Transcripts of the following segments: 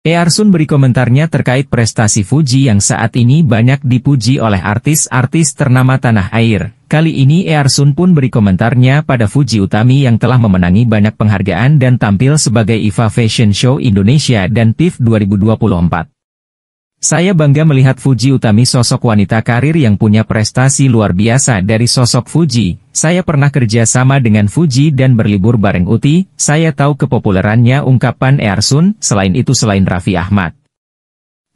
Earsun beri komentarnya terkait prestasi Fuji yang saat ini banyak dipuji oleh artis-artis ternama tanah air. Kali ini Earsun pun beri komentarnya pada Fuji Utami yang telah memenangi banyak penghargaan dan tampil sebagai IFA Fashion Show Indonesia dan PIF 2024. Saya bangga melihat Fuji Utami sosok wanita karir yang punya prestasi luar biasa dari sosok Fuji. Saya pernah kerja sama dengan Fuji dan berlibur bareng Uti, saya tahu kepopulerannya ungkapan Ersun, selain itu selain Raffi Ahmad.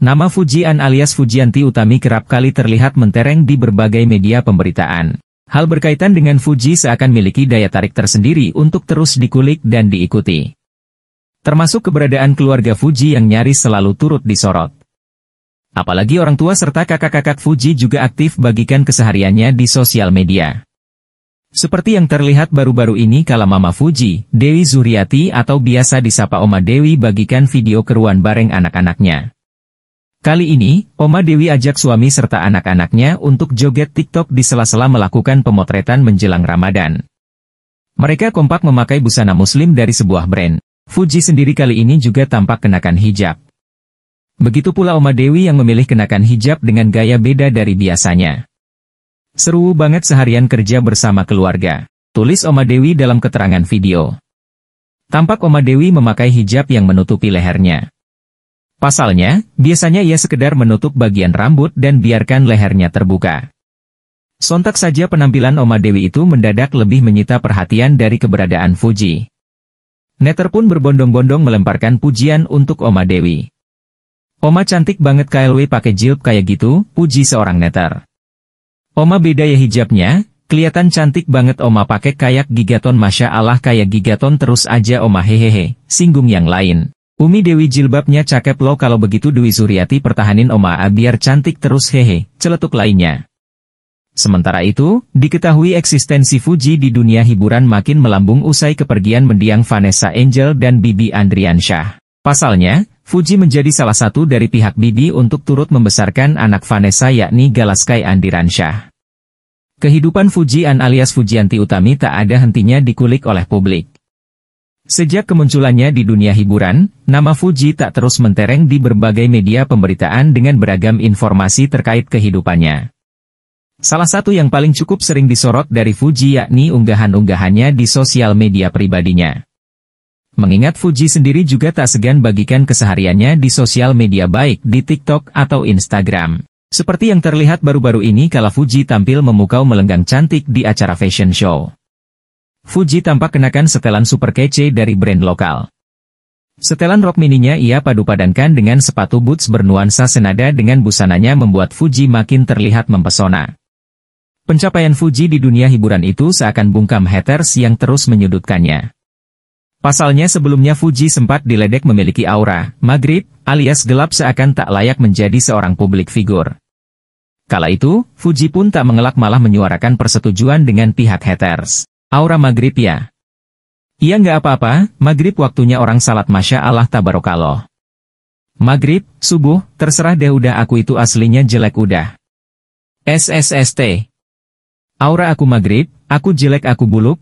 Nama Fujian alias Fujianti Utami kerap kali terlihat mentereng di berbagai media pemberitaan. Hal berkaitan dengan Fuji seakan miliki daya tarik tersendiri untuk terus dikulik dan diikuti. Termasuk keberadaan keluarga Fuji yang nyaris selalu turut disorot. Apalagi orang tua serta kakak-kakak Fuji juga aktif bagikan kesehariannya di sosial media. Seperti yang terlihat baru-baru ini kalau Mama Fuji, Dewi Zuriati atau biasa disapa Oma Dewi bagikan video keruan bareng anak-anaknya. Kali ini, Oma Dewi ajak suami serta anak-anaknya untuk joget TikTok di sela-sela melakukan pemotretan menjelang Ramadan. Mereka kompak memakai busana muslim dari sebuah brand. Fuji sendiri kali ini juga tampak kenakan hijab. Begitu pula Oma Dewi yang memilih kenakan hijab dengan gaya beda dari biasanya. Seru banget seharian kerja bersama keluarga. Tulis Oma Dewi dalam keterangan video. Tampak Oma Dewi memakai hijab yang menutupi lehernya. Pasalnya, biasanya ia sekedar menutup bagian rambut dan biarkan lehernya terbuka. Sontak saja penampilan Oma Dewi itu mendadak lebih menyita perhatian dari keberadaan Fuji. Netter pun berbondong-bondong melemparkan pujian untuk Oma Dewi. Oma cantik banget KLW pakai jilb kayak gitu, puji seorang netter. Oma beda ya hijabnya, kelihatan cantik banget Oma pakai kayak gigaton Masya Allah kayak gigaton terus aja Oma hehehe, singgung yang lain. Umi Dewi jilbabnya cakep lo, kalau begitu Dewi Suryati pertahanin Oma A ah, biar cantik terus hehe, celetuk lainnya. Sementara itu, diketahui eksistensi Fuji di dunia hiburan makin melambung usai kepergian mendiang Vanessa Angel dan Bibi Andriansyah. Pasalnya, Fuji menjadi salah satu dari pihak Bibi untuk turut membesarkan anak Vanessa yakni Galaskai Andiransyah. Kehidupan Fujian alias Fujianti Utami tak ada hentinya dikulik oleh publik. Sejak kemunculannya di dunia hiburan, nama Fuji tak terus mentereng di berbagai media pemberitaan dengan beragam informasi terkait kehidupannya. Salah satu yang paling cukup sering disorot dari Fuji yakni unggahan-unggahannya di sosial media pribadinya. Mengingat Fuji sendiri juga tak segan bagikan kesehariannya di sosial media baik di TikTok atau Instagram. Seperti yang terlihat baru-baru ini kala Fuji tampil memukau melenggang cantik di acara fashion show. Fuji tampak kenakan setelan super kece dari brand lokal. Setelan rok mininya ia padupadankan dengan sepatu boots bernuansa senada dengan busananya membuat Fuji makin terlihat mempesona. Pencapaian Fuji di dunia hiburan itu seakan bungkam haters yang terus menyudutkannya. Pasalnya sebelumnya Fuji sempat diledek memiliki aura, maghrib, alias gelap seakan tak layak menjadi seorang publik figur. Kala itu, Fuji pun tak mengelak malah menyuarakan persetujuan dengan pihak haters. Aura maghrib ya. Iya nggak apa-apa, maghrib waktunya orang salat Masya Allah Tabarokaloh. Maghrib, subuh, terserah deh udah aku itu aslinya jelek udah. SSST. Aura aku maghrib, aku jelek aku buluk,